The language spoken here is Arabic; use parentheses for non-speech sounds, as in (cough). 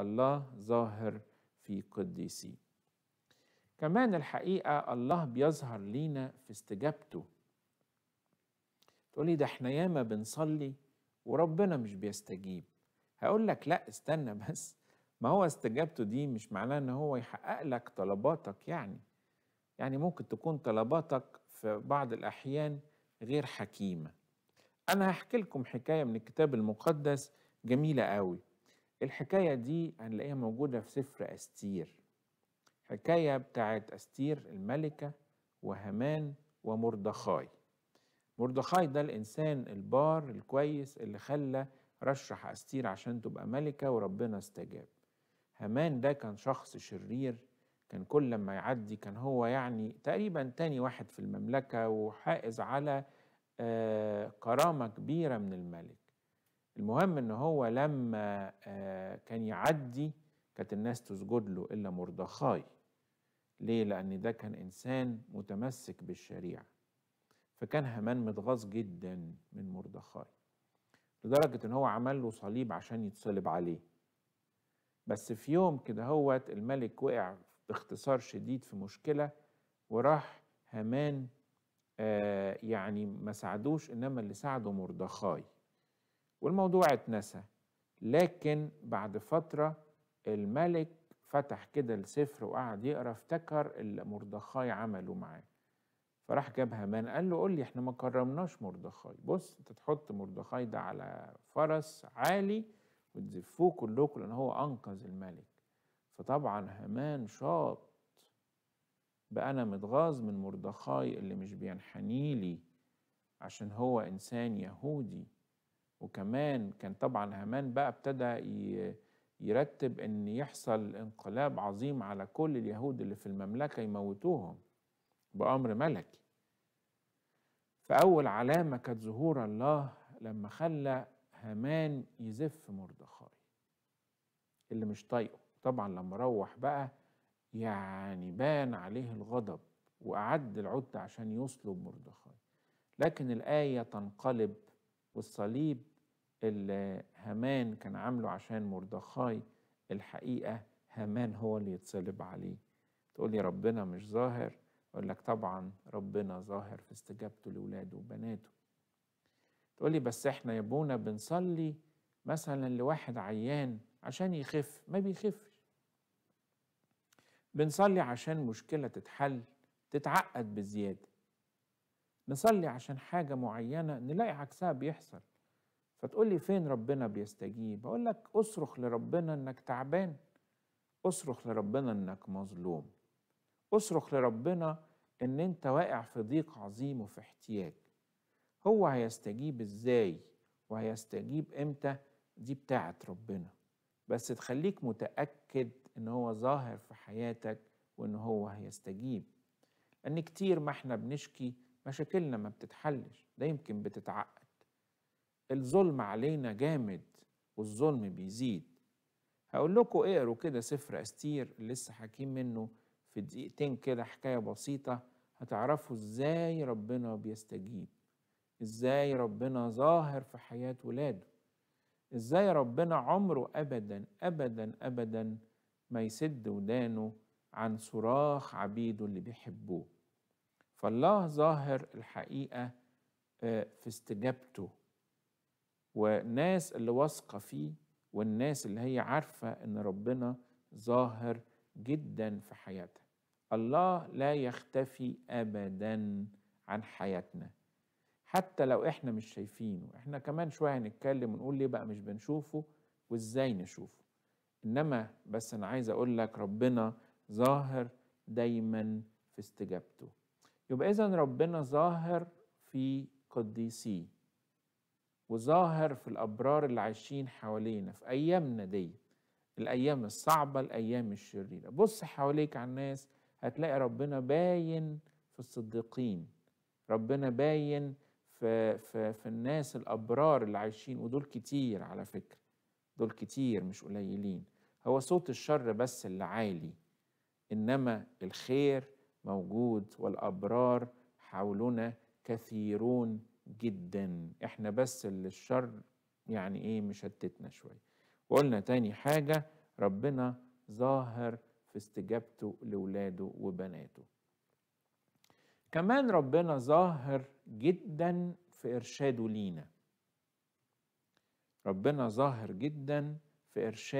الله ظاهر في قديسي كمان الحقيقة الله بيظهر لينا في استجابته تقولي ده احنا ياما بنصلي وربنا مش بيستجيب هقول لك لا استنى (laughs) بس ما هو استجابته دي مش معناه ان هو يحقق لك طلباتك يعني يعني ممكن تكون طلباتك في بعض الاحيان غير حكيمه انا هحكي لكم حكايه من الكتاب المقدس جميله قوي الحكاية دي هنلاقيها موجودة في سفر أستير حكاية بتاعت أستير الملكة وهامان ومردخاي مردخاي ده الإنسان البار الكويس اللي خلى رشح أستير عشان تبقى ملكة وربنا استجاب هامان ده كان شخص شرير كان كل لما يعدي كان هو يعني تقريبا تاني واحد في المملكة وحائز على آه، كرامة كبيرة من الملك المهم ان هو لما آه، كان يعدي كانت الناس تسجد له الا مردخاي ليه لان ده كان انسان متمسك بالشريعه فكان هامان متغاظ جدا من مردخاي لدرجه ان هو عمل له صليب عشان يتصلب عليه بس في يوم كده هوت الملك وقع باختصار شديد في مشكله وراح هامان آه يعني ما ساعدوش انما اللي ساعده مردخاي والموضوع اتنسى لكن بعد فترة الملك فتح كده السفر وقعد يقرا افتكر اللي مردخاي عمله معاه فراح جاب هامان قال له قول لي احنا ما كرمناش مردخاي بص انت تحط مردخاي ده على فرس عالي وتزفوه كلكم لان هو انقذ الملك فطبعا هامان شاط بقى انا متغاظ من مردخاي اللي مش بينحني لي عشان هو انسان يهودي وكمان كان طبعا هامان بقى ابتدى يرتب ان يحصل انقلاب عظيم على كل اليهود اللي في المملكة يموتوهم بأمر ملكي فأول علامة كانت ظهور الله لما خلى هامان يزف مردخاي اللي مش طايقه طبعا لما روح بقى يعني بان عليه الغضب وأعد العدة عشان يصلب مردخاي لكن الآية تنقلب والصليب اللي همان كان عامله عشان مردخاي الحقيقة همان هو اللي يتصلب عليه تقول لي ربنا مش ظاهر أقول لك طبعا ربنا ظاهر في استجابته لولاده وبناته تقول لي بس احنا يا ابونا بنصلي مثلا لواحد عيان عشان يخف ما بيخفش بنصلي عشان مشكلة تتحل تتعقد بزيادة نصلي عشان حاجة معينة نلاقي عكسها بيحصل فتقول لي فين ربنا بيستجيب اقول لك اصرخ لربنا انك تعبان اصرخ لربنا انك مظلوم اصرخ لربنا ان انت واقع في ضيق عظيم وفي احتياج هو هيستجيب ازاي وهيستجيب امتى دي بتاعه ربنا بس تخليك متأكد ان هو ظاهر في حياتك وان هو هيستجيب لان كتير ما احنا بنشكي مشاكلنا ما بتتحلش ده يمكن بتتعقد الظلم علينا جامد والظلم بيزيد هقول لكم اقروا كده سفر استير لسه حاكين منه في دقيقتين كده حكايه بسيطه هتعرفوا ازاي ربنا بيستجيب ازاي ربنا ظاهر في حياه ولاده ازاي ربنا عمره ابدا ابدا ابدا ما يسد ودانه عن صراخ عبيده اللي بيحبوه فالله ظاهر الحقيقه آه، في استجابته والناس اللي واثقه فيه والناس اللي هي عارفه ان ربنا ظاهر جدا في حياتها الله لا يختفي ابدا عن حياتنا حتى لو احنا مش شايفينه احنا كمان شويه هنتكلم ونقول ليه بقى مش بنشوفه وازاي نشوفه انما بس انا عايز اقول لك ربنا ظاهر دايما في استجابته يبقى اذا ربنا ظاهر في قديسيه وظاهر في الأبرار اللي عايشين حوالينا في أيامنا دي الأيام الصعبة الأيام الشريرة بص حواليك على الناس هتلاقي ربنا باين في الصديقين ربنا باين في, في, في الناس الأبرار اللي عايشين ودول كتير على فكرة دول كتير مش قليلين هو صوت الشر بس اللي عالي إنما الخير موجود والأبرار حولنا كثيرون جدا احنا بس اللي الشر يعني ايه مشتتنا شويه وقلنا تاني حاجه ربنا ظاهر في استجابته لاولاده وبناته كمان ربنا ظاهر جدا في ارشاده لينا ربنا ظاهر جدا في ارشاد